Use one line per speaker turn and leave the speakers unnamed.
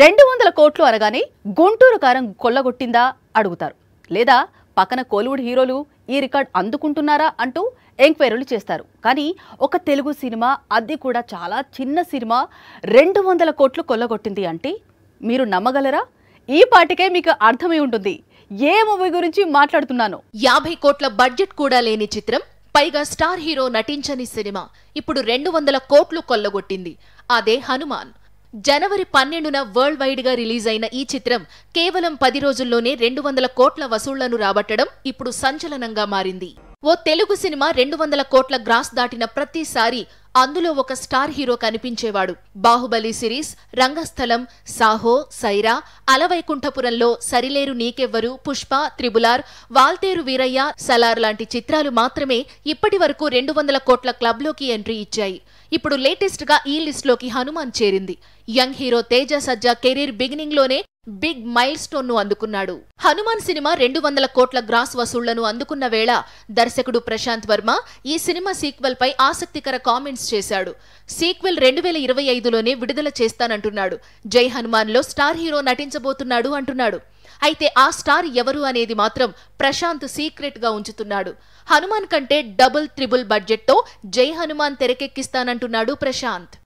రెండు వందల కోట్లు అనగానే గుంటూరు కారం కొల్లగొట్టిందా అడుగుతారు లేదా పక్కన కోలీవుడ్ హీరోలు ఈ రికార్డ్ అందుకుంటున్నారా అంటూ ఎంక్వైరీలు చేస్తారు కానీ ఒక తెలుగు సినిమా అది కూడా చాలా చిన్న సినిమా రెండు వందల కోట్లు కొల్లగొట్టింది అంటే మీరు నమ్మగలరా ఈ పాటికే మీకు అర్థమై ఉంటుంది ఏ మూవీ గురించి మాట్లాడుతున్నాను యాభై కోట్ల బడ్జెట్ కూడా లేని చిత్రం పైగా స్టార్ హీరో నటించని సినిమా
ఇప్పుడు రెండు వందల కోట్లు కొల్లగొట్టింది అదే హనుమాన్ జనవరి పన్నెండున వరల్డ్ వైడ్ గా రిలీజ్ అయిన ఈ చిత్రం కేవలం పది రోజుల్లోనే రెండు వందల కోట్ల వసూళ్లను రాబట్టడం ఇప్పుడు సంచలనంగా మారింది ఓ తెలుగు సినిమా రెండు వందల కోట్ల గ్రాస్ దాటిన ప్రతిసారి అందులో ఒక స్టార్ హీరో కనిపించేవాడు బాహుబలి సిరీస్ రంగస్థలం సాహో సైరా అలవైకుంఠపురంలో సరిలేరు నీకెవ్వరు పుష్ప త్రిబులార్ వాల్తేరు వీరయ్య సలార్ లాంటి చిత్రాలు మాత్రమే ఇప్పటి వరకు రెండు వందల కోట్ల క్లబ్లోకి ఎంట్రీ ఇచ్చాయి ఇప్పుడు లేటెస్ట్ గా ఈ లిస్టులోకి హనుమాన్ చేరింది young hero Teja Sajja career beginning లోనే బిగ్ మైల్ స్టోన్ ను అందుకున్నాడు హనుమాన్ సినిమా రెండు వందల కోట్ల గ్రాస్ వసూళ్లను అందుకున్న వేళ దర్శకుడు ప్రశాంత్ వర్మ ఈ సినిమా సీక్వెల్ పై ఆసక్తికర కామెంట్స్ చేశాడు సీక్వెల్ రెండు వేల ఇరవై ఐదులోనే విడుదల చేస్తానంటున్నాడు జై హనుమాన్ లో స్టార్ హీరో నటించబోతున్నాడు అంటున్నాడు అయితే ఆ స్టార్ ఎవరు అనేది మాత్రం ప్రశాంత్ సీక్రెట్ గా ఉంచుతున్నాడు హనుమాన్ కంటే డబుల్ త్రిబుల్ బడ్జెట్తో జై హనుమాన్ తెరకెక్కిస్తానంటున్నాడు ప్రశాంత్